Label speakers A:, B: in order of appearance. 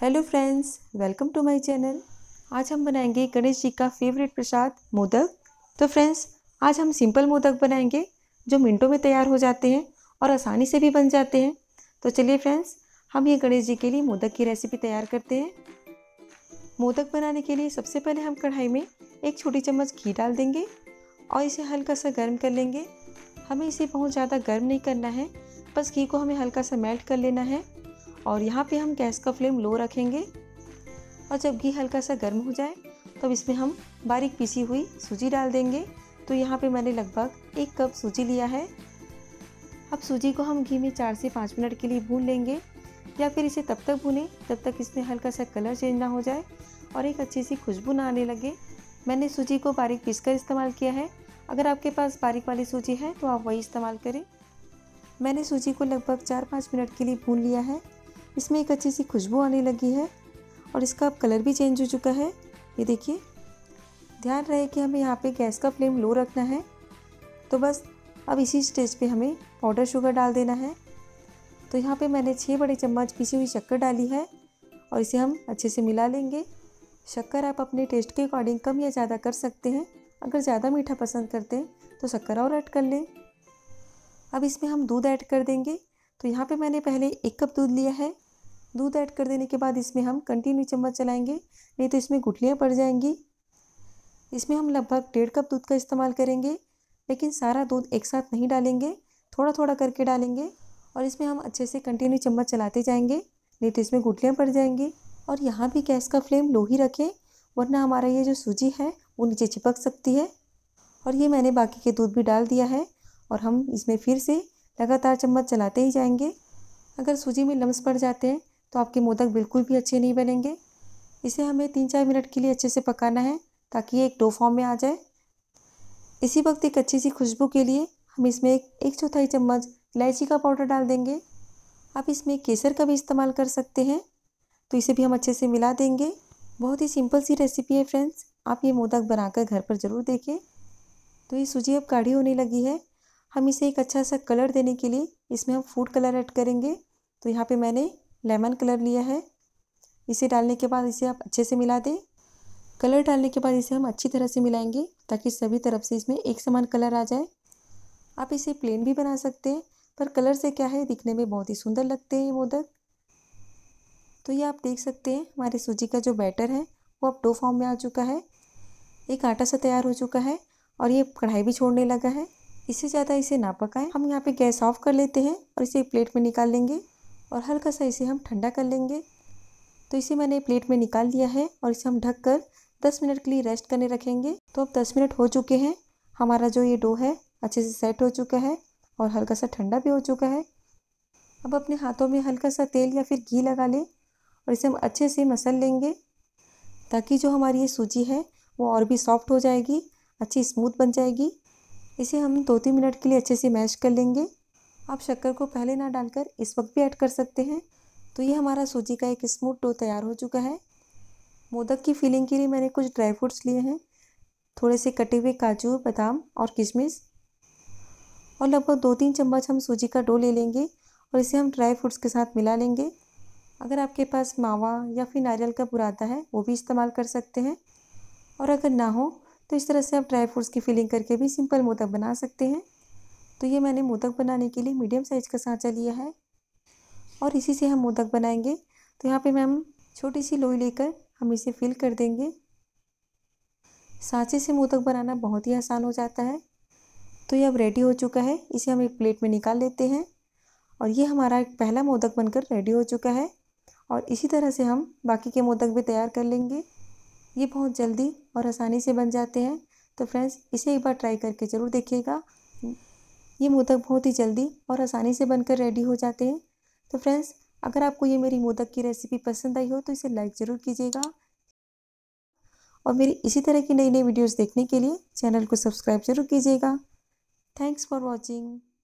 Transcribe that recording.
A: hello friends welcome to my channel आज हम बनाएंगे गणेश जी का फेवरेट प्रसाद मोदक तो फ्रेंड्स आज हम सिंपल मोदक बनाएंगे जो मिनटों में तैयार हो जाते हैं और आसानी से भी बन जाते हैं तो चलिए फ्रेंड्स हम ये गणेश जी के लिए मोदक की रेसिपी तैयार करते हैं मोदक बनाने के लिए सबसे पहले हम कढ़ाई में एक छोटी चम्मच घी डाल देंगे और इसे हल्का सा गर्म कर लेंगे हमें इसे बहुत ज़्यादा गर्म नहीं करना है बस घी को हमें हल्का सा मेल्ट कर लेना है और यहाँ पे हम गैस का फ्लेम लो रखेंगे और जब घी हल्का सा गर्म हो जाए तब तो इसमें हम बारीक पीसी हुई सूजी डाल देंगे तो यहाँ पे मैंने लगभग एक कप सूजी लिया है अब सूजी को हम घी में चार से पाँच मिनट के लिए भून लेंगे या फिर इसे तब तक भूनें तब तक इसमें हल्का सा कलर चेंज ना हो जाए और एक अच्छी सी खुशबू ना आने लगे मैंने सूजी को बारीक पीस कर इस्तेमाल किया है अगर आपके पास बारीक वाली सूजी है तो आप वही इस्तेमाल करें मैंने सूजी को लगभग चार पाँच मिनट के लिए भून लिया है इसमें एक अच्छी सी खुशबू आने लगी है और इसका अब कलर भी चेंज हो चुका है ये देखिए ध्यान रहे कि हमें यहाँ पे गैस का फ्लेम लो रखना है तो बस अब इसी स्टेज पे हमें पाउडर शुगर डाल देना है तो यहाँ पे मैंने छः बड़े चम्मच पीसी हुई शक्कर डाली है और इसे हम अच्छे से मिला लेंगे शक्कर आप अपने टेस्ट के अकॉर्डिंग कम या ज़्यादा कर सकते हैं अगर ज़्यादा मीठा पसंद करते हैं तो शक्कर और ऐड कर लें अब इसमें हम दूध ऐड कर देंगे तो यहाँ पे मैंने पहले एक कप दूध लिया है दूध ऐड कर देने के बाद इसमें हम कंटिन्यू चम्मच चलाएंगे नहीं तो इसमें गुठलियाँ पड़ जाएंगी इसमें हम लगभग डेढ़ कप दूध का इस्तेमाल करेंगे लेकिन सारा दूध एक साथ नहीं डालेंगे थोड़ा थोड़ा करके डालेंगे और इसमें हम अच्छे से कंटिन्यू चम्मच चलाते जाएंगे नहीं तो इसमें गुटलियाँ पड़ जाएंगी और यहाँ भी गैस का फ्लेम लो ही रखें वरना हमारा ये जो सूजी है वो नीचे चिपक सकती है और ये मैंने बाकी के दूध भी डाल दिया है और हम इसमें फिर से लगातार चम्मच चलाते ही जाएंगे अगर सूजी में लम्स पड़ जाते हैं तो आपके मोदक बिल्कुल भी अच्छे नहीं बनेंगे इसे हमें तीन चार मिनट के लिए अच्छे से पकाना है ताकि ये एक डो फॉर्म में आ जाए इसी वक्त एक अच्छी सी खुशबू के लिए हम इसमें एक एक चौथाई चम्मच इलायची का पाउडर डाल देंगे आप इसमें केसर का भी इस्तेमाल कर सकते हैं तो इसे भी हम अच्छे से मिला देंगे बहुत ही सिंपल सी रेसिपी है फ्रेंड्स आप ये मोदक बनाकर घर पर ज़रूर देखें तो ये सूजी अब गाढ़ी होने लगी है हम इसे एक अच्छा सा कलर देने के लिए इसमें हम फूड कलर ऐड करेंगे तो यहाँ पे मैंने लेमन कलर लिया है इसे डालने के बाद इसे आप अच्छे से मिला दें कलर डालने के बाद इसे हम अच्छी तरह से मिलाएंगे ताकि सभी तरफ से इसमें एक समान कलर आ जाए आप इसे प्लेन भी बना सकते हैं पर कलर से क्या है दिखने में बहुत ही सुंदर लगते हैं ये मोदक तो ये आप देख सकते हैं हमारे सूजी का जो बैटर है वो अब डो फॉर्म में आ चुका है एक आटा सा तैयार हो चुका है और ये कढ़ाई भी छोड़ने लगा है इससे ज़्यादा इसे ना पकाएं हम यहाँ पे गैस ऑफ कर लेते हैं और इसे प्लेट में निकाल लेंगे और हल्का सा इसे हम ठंडा कर लेंगे तो इसे मैंने प्लेट में निकाल लिया है और इसे हम ढक कर दस मिनट के लिए रेस्ट करने रखेंगे तो अब दस मिनट हो चुके हैं हमारा जो ये डो है अच्छे से सेट हो चुका है और हल्का सा ठंडा भी हो चुका है अब अपने हाथों में हल्का सा तेल या फिर घी लगा लें और इसे हम अच्छे से मसल लेंगे ताकि जो हमारी ये सूजी है वो और भी सॉफ्ट हो जाएगी अच्छी स्मूथ बन जाएगी इसे हम दो तीन मिनट के लिए अच्छे से मैश कर लेंगे आप शक्कर को पहले ना डालकर इस वक्त भी ऐड कर सकते हैं तो ये हमारा सूजी का एक स्मूथ डो तैयार हो चुका है मोदक की फिलिंग के लिए मैंने कुछ ड्राई फ्रूट्स लिए हैं थोड़े से कटे हुए काजू बादाम और किशमिश और लगभग दो तीन चम्मच हम सूजी का डो ले लेंगे और इसे हम ड्राई फ्रूट्स के साथ मिला लेंगे अगर आपके पास मावा या फिर नारियल का बुरादा है वो भी इस्तेमाल कर सकते हैं और अगर ना हो तो इस तरह से आप ड्राई फ्रूट्स की फिलिंग करके भी सिंपल मोदक बना सकते हैं तो ये मैंने मोदक बनाने के लिए मीडियम साइज़ का सांचा लिया है और इसी से हम मोदक बनाएंगे तो यहाँ पे मैम छोटी सी लोई लेकर हम इसे फिल कर देंगे सांचे से मोदक बनाना बहुत ही आसान हो जाता है तो ये अब रेडी हो चुका है इसे हम एक प्लेट में निकाल लेते हैं और ये हमारा एक पहला मोदक बनकर रेडी हो चुका है और इसी तरह से हम बाकी के मोदक भी तैयार कर लेंगे ये बहुत जल्दी और आसानी से बन जाते हैं तो फ्रेंड्स इसे एक बार ट्राई करके ज़रूर देखिएगा ये मोदक बहुत ही जल्दी और आसानी से बनकर रेडी हो जाते हैं तो फ्रेंड्स अगर आपको ये मेरी मोदक की रेसिपी पसंद आई हो तो इसे लाइक ज़रूर कीजिएगा और मेरी इसी तरह की नई नई वीडियोस देखने के लिए चैनल को सब्सक्राइब जरूर कीजिएगा थैंक्स फॉर वॉचिंग